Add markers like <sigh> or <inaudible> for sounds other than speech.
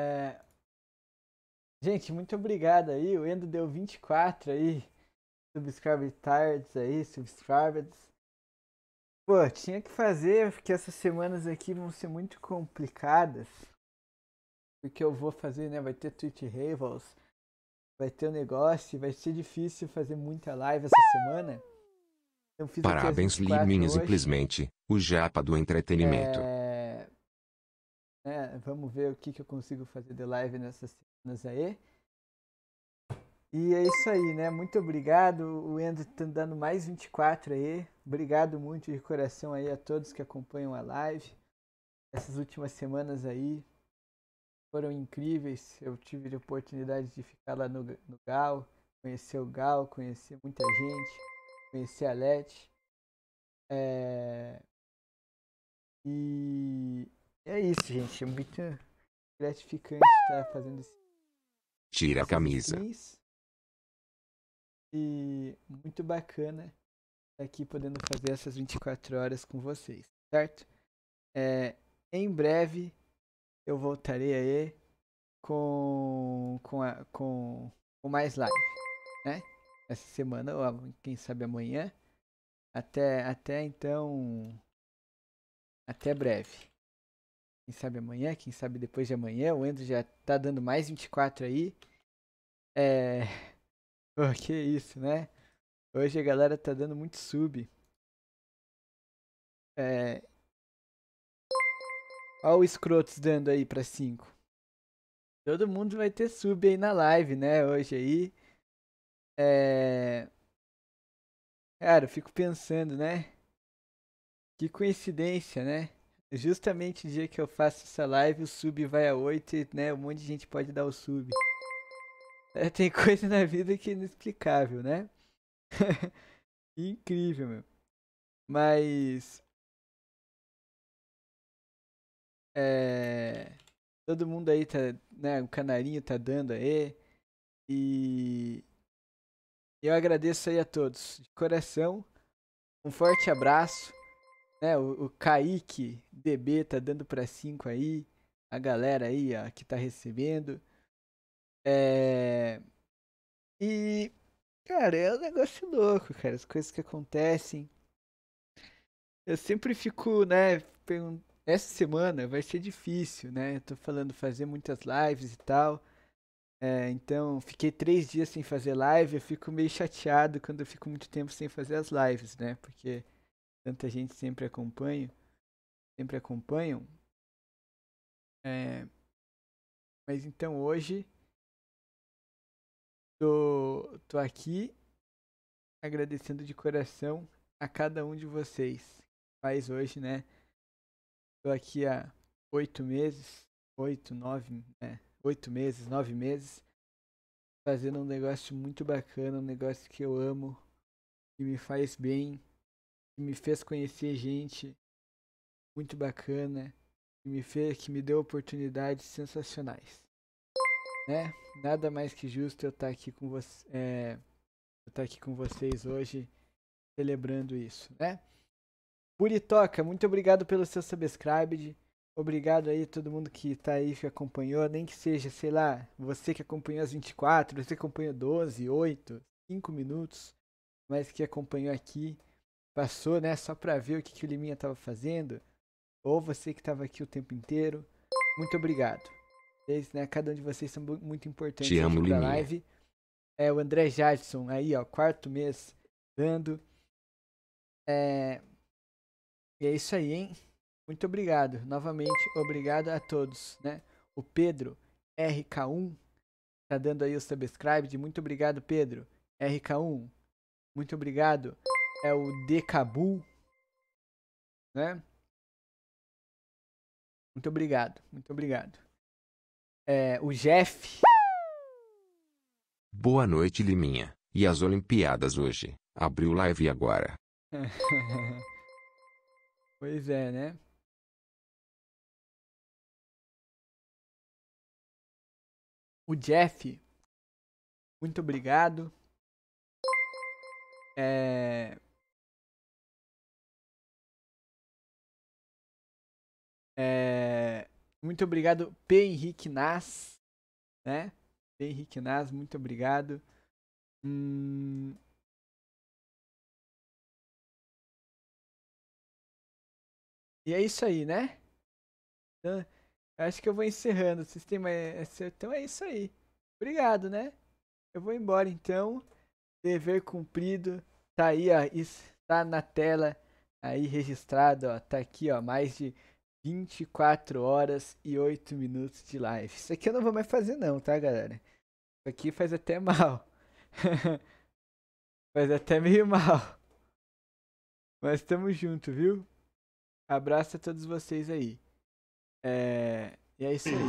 É, gente, muito obrigado aí. O Endo deu 24 aí. Subscribe tards aí, subscribers. Pô, tinha que fazer, porque essas semanas aqui vão ser muito complicadas. Porque eu vou fazer, né? Vai ter Twitch Rivals, vai ter o um negócio, vai ser difícil fazer muita live essa semana. Parabéns, Liminha, simplesmente o japa do entretenimento. É... É, vamos ver o que, que eu consigo fazer de live nessas semanas aí. E é isso aí, né? Muito obrigado. O Endo tá dando mais 24 aí. Obrigado muito de coração aí a todos que acompanham a live. Essas últimas semanas aí foram incríveis. Eu tive a oportunidade de ficar lá no, no Gal, conhecer o Gal, conhecer muita gente, conhecer a Leti. É... E é isso, gente. É muito gratificante estar fazendo isso. Tira a camisa. E muito bacana estar aqui podendo fazer essas 24 horas com vocês, certo? É, em breve eu voltarei aí com, com, a, com, com mais live, né? Essa semana, ou quem sabe amanhã. Até, até então. Até breve. Quem sabe amanhã, quem sabe depois de amanhã. O Endo já tá dando mais 24 aí. É. <laughs> Oh, que isso, né? Hoje a galera tá dando muito sub. É. Olha o escrotos dando aí pra 5. Todo mundo vai ter sub aí na live, né? Hoje aí. É. Cara, eu fico pensando, né? Que coincidência, né? justamente o dia que eu faço essa live, o sub vai a 8 e né, um monte de gente pode dar o sub. É, tem <laughs> coisa na vida que é inexplicável, né? <laughs> Incrível, meu. Mas. É, todo mundo aí tá. Né, o canarinho tá dando aí. E. Eu agradeço aí a todos, de coração. Um forte abraço né, o, o Kaique DB tá dando para 5 aí, a galera aí ó, que tá recebendo. É... E, cara, é um negócio louco, cara, as coisas que acontecem. Eu sempre fico, né, perguntando. Essa semana vai ser difícil, né? Eu tô falando fazer muitas lives e tal. É, então, fiquei três dias sem fazer live. Eu fico meio chateado quando eu fico muito tempo sem fazer as lives, né? Porque tanta gente sempre acompanha, sempre acompanham. É, mas então hoje tô, tô aqui agradecendo de coração a cada um de vocês. Faz hoje, né? Tô aqui há oito meses, oito, nove, né? Oito meses, nove meses, fazendo um negócio muito bacana, um negócio que eu amo, que me faz bem, que me fez conhecer gente muito bacana, que me fez, que me deu oportunidades sensacionais. Né? Nada mais que justo eu estar tá aqui com você, é, eu tá aqui com vocês hoje celebrando isso, né? Buritoca, muito obrigado pelo seu subscribe. Obrigado aí todo mundo que tá aí, que acompanhou, nem que seja, sei lá, você que acompanhou as 24, você que acompanhou 12, 8, 5 minutos, mas que acompanhou aqui passou, né? Só para ver o que, que o Liminha tava fazendo. Ou você que tava aqui o tempo inteiro. Muito obrigado. Vocês, né, cada um de vocês são muito importantes Te amo, live. É, o André Jadson aí, ó, quarto mês dando. É... E é isso aí, hein? Muito obrigado. Novamente, obrigado a todos, né? O Pedro RK1 tá dando aí o subscribe. Muito obrigado, Pedro RK1. Muito obrigado é o Decabu, né? Muito obrigado, muito obrigado. É, o Jeff. Boa noite, Liminha. E as Olimpíadas hoje? Abriu live agora. <laughs> pois é, né? O Jeff, muito obrigado. É... Muito obrigado, P. Henrique Nas, né? P. Henrique Nas, muito obrigado. Hum... E é isso aí, né? Então, acho que eu vou encerrando. o sistema mais... É, é então é isso aí. Obrigado, né? Eu vou embora então. Dever cumprido. Tá aí, ó. Está na tela aí registrado, ó. Tá aqui, ó. Mais de 24 horas e 8 minutos de live. Isso aqui eu não vou mais fazer não, tá, galera? Isso aqui faz até <laughs> mal. faz até meio mal. Mas tamo junto, viu? Abraço a todos vocês aí. É... E é isso aí.